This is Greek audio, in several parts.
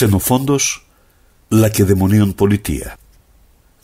Ξενοφόντος Λακεδαιμονίων Πολιτεία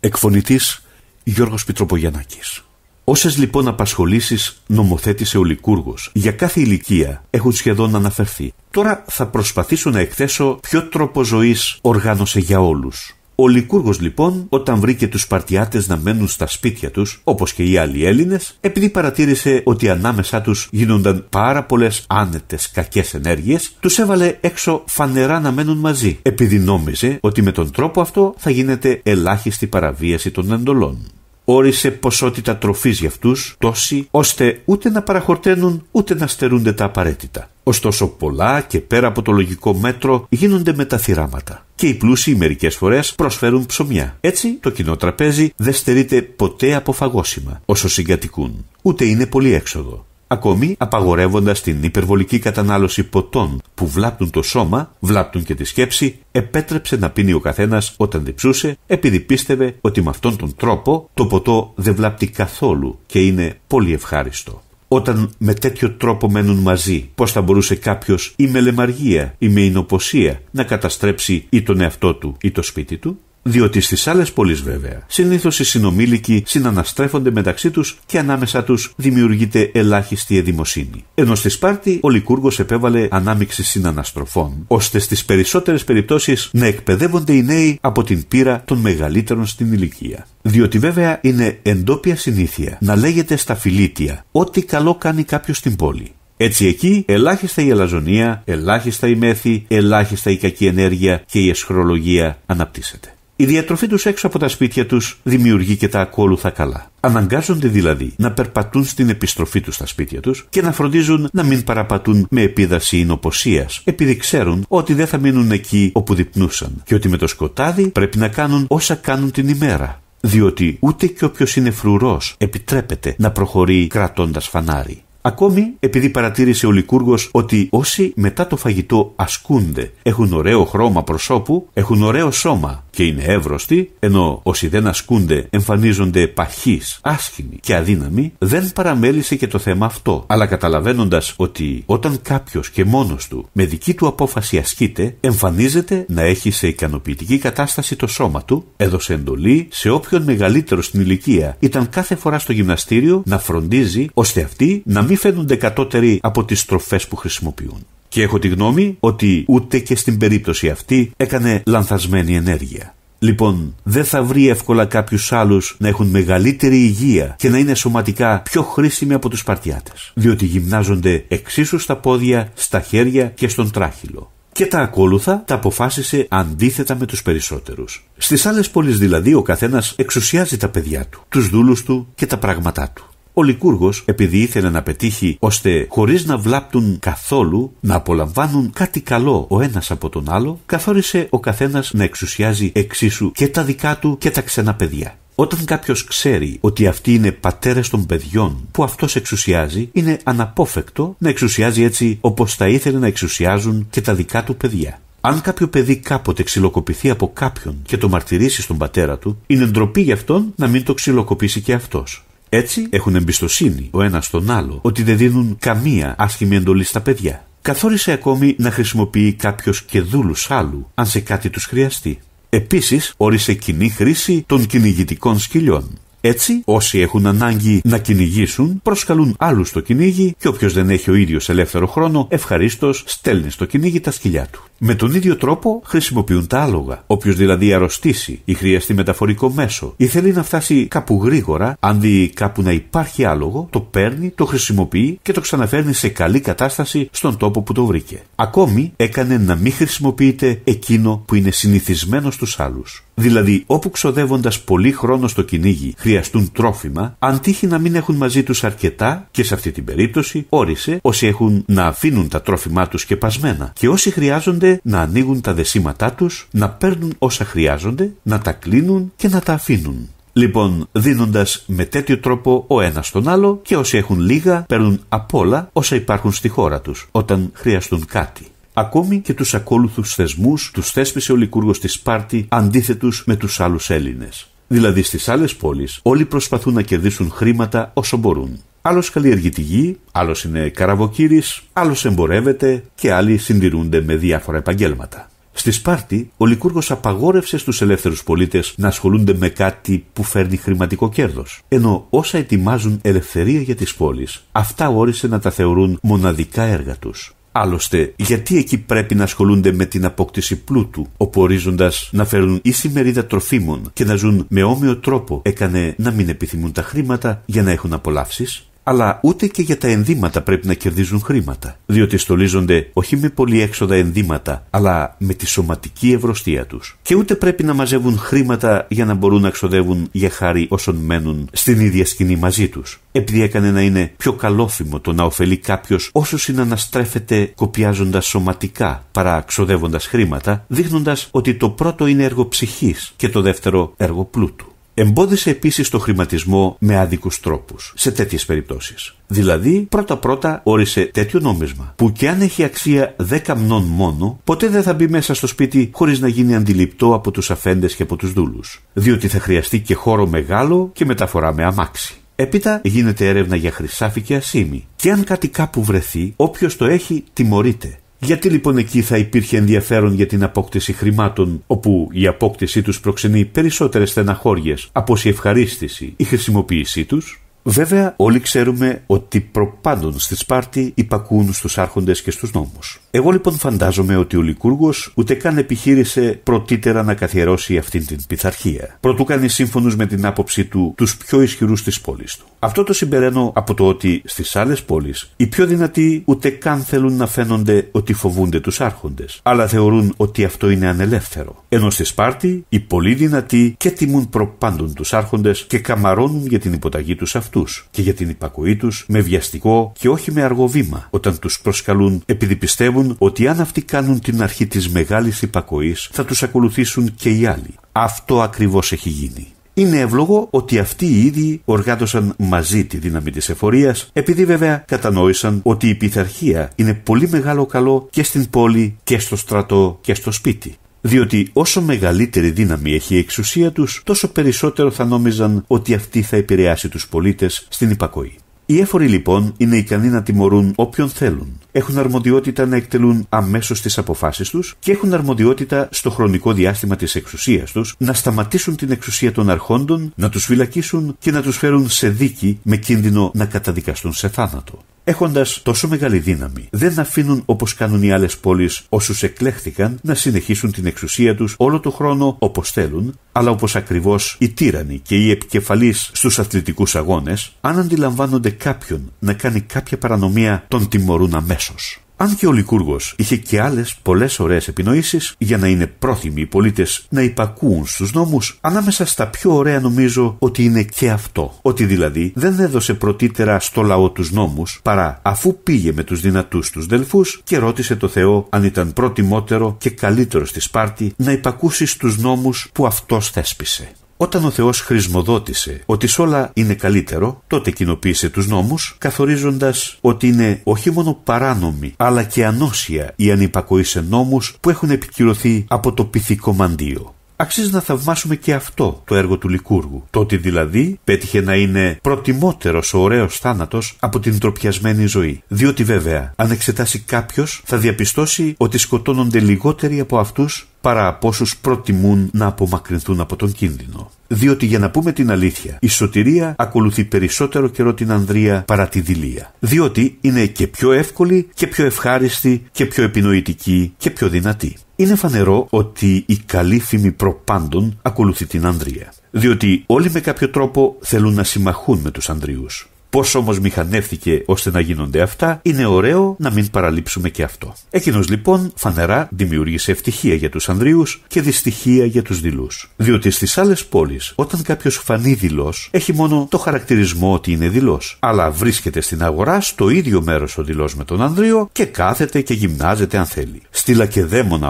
Εκφωνητής Γιώργος Πιτροπογιαννάκης Όσες λοιπόν απασχολήσεις νομοθέτησε ο Λικούργος για κάθε ηλικία έχουν σχεδόν αναφερθεί. Τώρα θα προσπαθήσω να εκθέσω ποιο τρόπο ζωής οργάνωσε για όλους. Ο Λικούργος λοιπόν, όταν βρήκε τους Σπαρτιάτες να μένουν στα σπίτια τους, όπως και οι άλλοι Έλληνες, επειδή παρατήρησε ότι ανάμεσά τους γίνονταν πάρα πολλές άνετες κακές ενέργειες, τους έβαλε έξω φανερά να μένουν μαζί, επειδή νόμιζε ότι με τον τρόπο αυτό θα γίνεται ελάχιστη παραβίαση των εντολών όρισε ποσότητα τροφής για αυτούς τόση ώστε ούτε να παραχορταίνουν ούτε να στερούνται τα απαραίτητα. Ωστόσο πολλά και πέρα από το λογικό μέτρο γίνονται με τα θυράματα. Και οι πλούσιοι μερικές φορές προσφέρουν ψωμιά. Έτσι το κοινό τραπέζι δεν στερείται ποτέ από φαγόσιμα όσο συγκατοικούν. Ούτε είναι πολύ έξοδο ακόμη απαγορεύοντας την υπερβολική κατανάλωση ποτών που βλάπτουν το σώμα, βλάπτουν και τη σκέψη, επέτρεψε να πίνει ο καθένας όταν διψούσε επειδή πίστευε ότι με αυτόν τον τρόπο το ποτό δεν βλάπτει καθόλου και είναι πολύ ευχάριστο. Όταν με τέτοιο τρόπο μένουν μαζί, πώς θα μπορούσε κάποιος ή με λεμαργία ή με εινοποσία να καταστρέψει ή τον εαυτό του ή το σπίτι του. Διότι στις άλλες πόλεις, βέβαια, συνήθως οι συνομήλικοι συναναστρέφονται μεταξύ τους και ανάμεσα τους δημιουργείται ελάχιστη εδημοσύνη. Ενώ στη Σπάρτη ο Λικούργος επέβαλε ανάμειξη συναναστροφών, ώστε στις περισσότερες περιπτώσεις να εκπαιδεύονται οι νέοι από την πείρα των μεγαλύτερων στην ηλικία. Διότι βέβαια είναι εντόπια συνήθεια να λέγεται στα φιλίτια ό,τι καλό κάνει κάποιος στην πόλη. Έτσι εκεί ελάχιστα η αλαζονία, ελάχιστα η μέθη, ελάχιστα η κακή ενέργεια και η αισχρολογία αναπτύσσεται. Η διατροφή τους έξω από τα σπίτια τους δημιουργεί και τα ακόλουθα καλά. Αναγκάζονται δηλαδή να περπατούν στην επιστροφή τους στα σπίτια τους και να φροντίζουν να μην παραπατούν με επίδαση νοποσίας επειδή ξέρουν ότι δεν θα μείνουν εκεί όπου διπνούσαν και ότι με το σκοτάδι πρέπει να κάνουν όσα κάνουν την ημέρα διότι ούτε και όποιος είναι φρουρός επιτρέπεται να προχωρεί κρατώντας φανάρι. Ακόμη επειδή παρατήρησε ο Λικούργος ότι όσοι μετά το φαγητό ασκούνται, έχουν ωραίο χρώμα προσώπου, έχουν ωραίο σώμα και είναι εύρωστοι, ενώ όσοι δεν ασκούνται εμφανίζονται παχεί, άσχημοι και αδύναμοι, δεν παραμέλησε και το θέμα αυτό. Αλλά καταλαβαίνοντας ότι όταν κάποιος και μόνος του με δική του απόφαση ασκείται, εμφανίζεται να έχει σε ικανοποιητική κατάσταση το σώμα του, έδωσε εντολή σε όποιον μεγαλύτερο στην ηλικία ήταν κάθε φορά στο γυμναστήριο να φροντίζει ώστε αυτοί να μην φαίνονται κατώτεροι από τις στροφέ που χρησιμοποιούν. Και έχω τη γνώμη ότι ούτε και στην περίπτωση αυτή έκανε λανθασμένη ενέργεια. Λοιπόν, δεν θα βρει εύκολα κάποιους άλλους να έχουν μεγαλύτερη υγεία και να είναι σωματικά πιο χρήσιμοι από τους παρτιάτες, Διότι γυμνάζονται εξίσου στα πόδια, στα χέρια και στον τράχυλο. Και τα ακόλουθα τα αποφάσισε αντίθετα με τους περισσότερους. Στις άλλες πόλεις δηλαδή ο καθένας εξουσιάζει τα παιδιά του, τους δούλους του και τα πράγματά του. Ο Λικούργο, επειδή ήθελε να πετύχει ώστε χωρίς να βλάπτουν καθόλου να απολαμβάνουν κάτι καλό ο ένας από τον άλλο, καθόρισε ο καθένας να εξουσιάζει εξίσου και τα δικά του και τα ξένα παιδιά. Όταν κάποιος ξέρει ότι αυτοί είναι πατέρες των παιδιών που αυτός εξουσιάζει, είναι αναπόφευκτο να εξουσιάζει έτσι όπως θα ήθελε να εξουσιάζουν και τα δικά του παιδιά. Αν κάποιο παιδί κάποτε ξυλοκοπηθεί από κάποιον και το μαρτυρήσει στον πατέρα του, είναι ντροπή για αυτόν να μην το ξυλοκοπήσει και αυτός. Έτσι έχουν εμπιστοσύνη ο ένας στον άλλο ότι δεν δίνουν καμία άσχημη εντολή στα παιδιά. Καθόρισε ακόμη να χρησιμοποιεί κάποιος και δούλους άλλου, αν σε κάτι τους χρειαστεί. Επίσης, όρισε κοινή χρήση των κυνηγητικών σκυλιών. Έτσι, όσοι έχουν ανάγκη να κυνηγήσουν, προσκαλούν άλλους στο κυνήγι και όποιος δεν έχει ο ίδιος ελεύθερο χρόνο, ευχαρίστως στέλνει στο κυνήγι τα σκυλιά του. Με τον ίδιο τρόπο χρησιμοποιούν τα άλογα. Όποιος δηλαδή αρρωστήσει ή χρειαστεί μεταφορικό μέσο ή θέλει να φτάσει κάπου γρήγορα, αν δει κάπου να υπάρχει άλογο, το παίρνει, το χρησιμοποιεί και το ξαναφέρνει σε καλή κατάσταση στον τόπο που το βρήκε. Ακόμη έκανε να μην χρησιμοποιείται εκείνο που είναι συνηθισμένο στους άλλους. Δηλαδή, όπου ξοδεύοντας πολύ χρόνο στο κυνήγι χρειαστούν τρόφιμα, αν τύχει να μην έχουν μαζί τους αρκετά και σε αυτή την περίπτωση όρισε όσοι έχουν να αφήνουν τα τρόφιμά τους σκεπασμένα και όσοι χρειάζονται να ανοίγουν τα δεσίματά τους, να παίρνουν όσα χρειάζονται, να τα κλείνουν και να τα αφήνουν. Λοιπόν, δίνοντας με τέτοιο τρόπο ο ένας τον άλλο και όσοι έχουν λίγα παίρνουν απ' όλα όσα υπάρχουν στη χώρα τους όταν χρειαστούν κάτι. Ακόμη και τους ακόλουθους θεσμούς τους θέσπισε ο Λικούργο της Σπάρτη αντίθετους με τους άλλους Έλληνες. Δηλαδή στις άλλες πόλεις όλοι προσπαθούν να κερδίσουν χρήματα όσο μπορούν. Άλλος καλλιεργεί τη γη, άλλος είναι καραβοκύρης, άλλος εμπορεύεται και άλλοι συντηρούνται με διάφορα επαγγέλματα. Στη Σπάρτη, ο Λικούργο απαγόρευσε στους ελεύθερους πολίτες να ασχολούνται με κάτι που φέρνει χρηματικό κέρδος. Ενώ όσα ετοιμάζουν ελευθερία για τις πόλεις, αυτά όρισε να τα θεωρούν μοναδικά έργα τους. Άλλωστε, γιατί εκεί πρέπει να ασχολούνται με την απόκτηση πλούτου, όπου ορίζοντας να φέρουν ίση μερίδα τροφίμων και να ζουν με όμοιο τρόπο έκανε να μην επιθυμούν τα χρήματα για να έχουν απολαύσεις αλλά ούτε και για τα ενδύματα πρέπει να κερδίζουν χρήματα, διότι στολίζονται όχι με πολύ έξοδα ενδύματα, αλλά με τη σωματική ευρωστία τους. Και ούτε πρέπει να μαζεύουν χρήματα για να μπορούν να ξοδεύουν για χάρη όσων μένουν στην ίδια σκηνή μαζί τους. Επειδή έκανε να είναι πιο καλόφημο το να ωφελεί κάποιος όσο συναναστρέφεται κοπιάζοντας σωματικά παρά ξοδεύοντας χρήματα, δείχνοντας ότι το πρώτο είναι έργο ψυχής και το δεύτερο έργο πλούτου. Εμπόδισε επίσης το χρηματισμό με άδικους τρόπους σε τέτοιες περιπτώσεις. Δηλαδή, πρώτα-πρώτα όρισε τέτοιο νόμισμα που και αν έχει αξία 10 μνών μόνο, ποτέ δεν θα μπει μέσα στο σπίτι χωρίς να γίνει αντιληπτό από τους αφέντες και από τους δούλους. Διότι θα χρειαστεί και χώρο μεγάλο και μεταφορά με αμάξι. Έπειτα γίνεται έρευνα για χρυσάφι και ασίμι. Και αν κάτι κάπου βρεθεί, όποιος το έχει τιμωρείται. Γιατί λοιπόν εκεί θα υπήρχε ενδιαφέρον για την απόκτηση χρημάτων, όπου η απόκτησή τους προξενεί περισσότερες στεναχώριες από η ευχαρίστηση η χρησιμοποίησή τους». Βέβαια, όλοι ξέρουμε ότι προπάντων στη Σπάρτη υπακούν στους άρχοντες και στους νόμους. Εγώ λοιπόν φαντάζομαι ότι ο Λικούργος ούτε καν επιχείρησε πρωτύτερα να καθιερώσει αυτήν την πειθαρχία. Προτού κάνει σύμφωνου με την άποψή του τους πιο ισχυρούς της πόλης του. Αυτό το συμπεραίνω από το ότι στις άλλες πόλεις οι πιο δυνατοί ούτε καν θέλουν να φαίνονται ότι φοβούνται τους άρχοντες, αλλά θεωρούν ότι αυτό είναι ανελεύθερο. Ενώ στη Σπάρτη οι πολύ δυνατοί και τιμούν προπάντων τους άρχοντες και καμαρώνουν για την υποταγή τους αυτού και για την υπακοή τους με βιαστικό και όχι με αργό βήμα όταν τους προσκαλούν επειδή πιστεύουν ότι αν αυτοί κάνουν την αρχή της μεγάλης υπακοής θα τους ακολουθήσουν και οι άλλοι. Αυτό ακριβώς έχει γίνει. Είναι εύλογο ότι αυτοί οι ίδιοι οργάνωσαν μαζί τη δύναμη της εφορίας, επειδή βέβαια κατανόησαν ότι η πειθαρχία είναι πολύ μεγάλο καλό και στην πόλη και στο στρατό και στο σπίτι διότι όσο μεγαλύτερη δύναμη έχει η εξουσία τους, τόσο περισσότερο θα νόμιζαν ότι αυτή θα επηρεάσει τους πολίτες στην υπακοή. Οι έφοροι λοιπόν είναι ικανοί να τιμωρούν όποιον θέλουν. Έχουν αρμοδιότητα να εκτελούν αμέσως τις αποφάσεις τους και έχουν αρμοδιότητα στο χρονικό διάστημα της εξουσίας τους να σταματήσουν την εξουσία των αρχόντων, να τους φυλακίσουν και να τους φέρουν σε δίκη με κίνδυνο να καταδικαστούν σε θάνατο έχοντας τόσο μεγάλη δύναμη, δεν αφήνουν όπως κάνουν οι άλλες πόλεις όσους εκλέχθηκαν να συνεχίσουν την εξουσία τους όλο το χρόνο όπως θέλουν, αλλά όπως ακριβώς οι τύρανοι και οι επικεφαλείς στους αθλητικούς αγώνες, αν αντιλαμβάνονται κάποιον να κάνει κάποια παρανομία, τον τιμωρούν αμέσως. Αν και ο Λικούργος είχε και άλλες πολλές ωραίες επινοήσεις για να είναι πρόθυμοι οι πολίτες να υπακούουν στους νόμους, ανάμεσα στα πιο ωραία νομίζω ότι είναι και αυτό. Ότι δηλαδή δεν έδωσε πρωτύτερα στο λαό τους νόμους παρά αφού πήγε με τους δυνατούς τους δελφούς και ρώτησε το Θεό αν ήταν προτιμότερο και καλύτερο στη Σπάρτη να υπακούσει στους νόμους που αυτός θέσπισε. Όταν ο Θεός χρησμοδότησε ότι σ' όλα είναι καλύτερο, τότε κοινοποίησε τους νόμους, καθορίζοντας ότι είναι όχι μόνο παράνομη, αλλά και ανώσια η ανυπακοής σε νόμους που έχουν επικυρωθεί από το πυθικό μαντίο. Αξίζει να θαυμάσουμε και αυτό το έργο του Λικούργου. Το ότι δηλαδή πέτυχε να είναι προτιμότερος ο ωραίος θάνατος από την τροπιασμένη ζωή. Διότι βέβαια, αν εξετάσει κάποιος, θα διαπιστώσει ότι σκοτώνονται λιγότεροι από αυτούς παρά από όσους προτιμούν να απομακρυνθούν από τον κίνδυνο. Διότι για να πούμε την αλήθεια, η σωτηρία ακολουθεί περισσότερο καιρό την Ανδρία παρά τη Δηλία. Διότι είναι και πιο εύκολη και πιο ευχάριστη και πιο επινοητική και πιο δυνατή. Είναι φανερό ότι η καλή φήμη προπάντων ακολουθεί την Ανδρία. Διότι όλοι με κάποιο τρόπο θέλουν να συμμαχούν με τους Ανδρίους. Πώς όμως μηχανεύτηκε ώστε να γίνονται αυτά, είναι ωραίο να μην παραλείψουμε και αυτό. Εκείνος λοιπόν φανερά δημιούργησε ευτυχία για τους Ανδρείου και δυστυχία για τους δειλούς. Διότι στις άλλες πόλεις, όταν κάποιος φανεί δειλός, έχει μόνο το χαρακτηρισμό ότι είναι δειλός. Αλλά βρίσκεται στην αγορά στο ίδιο μέρος ο δειλός με τον Ανδρείο και κάθεται και γυμνάζεται αν θέλει. Στη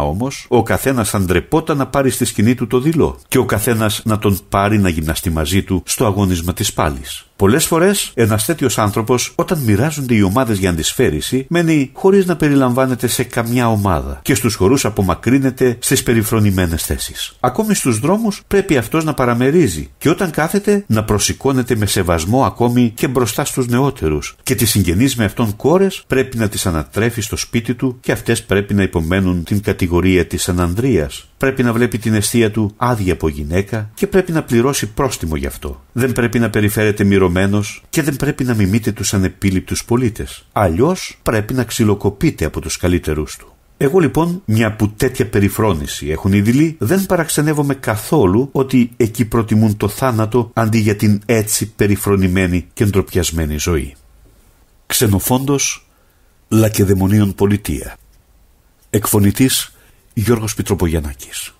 όμω, ο καθένα θα να πάρει στη σκηνή του το δειλό και ο καθένας να τον πάρει να γυμναστεί μαζί του στο αγώνισμα της πάλης. Πολλές φορές ένας τέτοιος άνθρωπος, όταν μοιράζονται οι ομάδες για αντισφαίρηση, μένει χωρίς να περιλαμβάνεται σε καμιά ομάδα και στους χορούς απομακρύνεται στις περιφρονημένες θέσεις. Ακόμη στους δρόμους πρέπει αυτός να παραμερίζει και όταν κάθεται να προσηκώνεται με σεβασμό ακόμη και μπροστά στους νεότερους και τις συγγενείς με αυτόν κόρες πρέπει να τις ανατρέφει στο σπίτι του και αυτές πρέπει να υπομένουν την κατηγορία της ανανδρείας Πρέπει να βλέπει την αιστεία του άδεια από γυναίκα και πρέπει να πληρώσει πρόστιμο γι' αυτό. Δεν πρέπει να περιφέρεται μυρωμένος και δεν πρέπει να μιμείται τους ανεπίληπτους πολίτες. Αλλιώς πρέπει να ξυλοκοπείται από τους καλύτερους του. Εγώ λοιπόν, μια που τέτοια περιφρόνηση έχουν οι δειλοί, δεν παραξενεύομαι καθόλου ότι εκεί προτιμούν το θάνατο αντί για την έτσι περιφρονημένη και ντροπιασμένη ζωή. Ξενοφόντος Λακεδαιμονίων Πολιτεία Εκφωνητής Γιώργος Πιτροπογιαννάκης.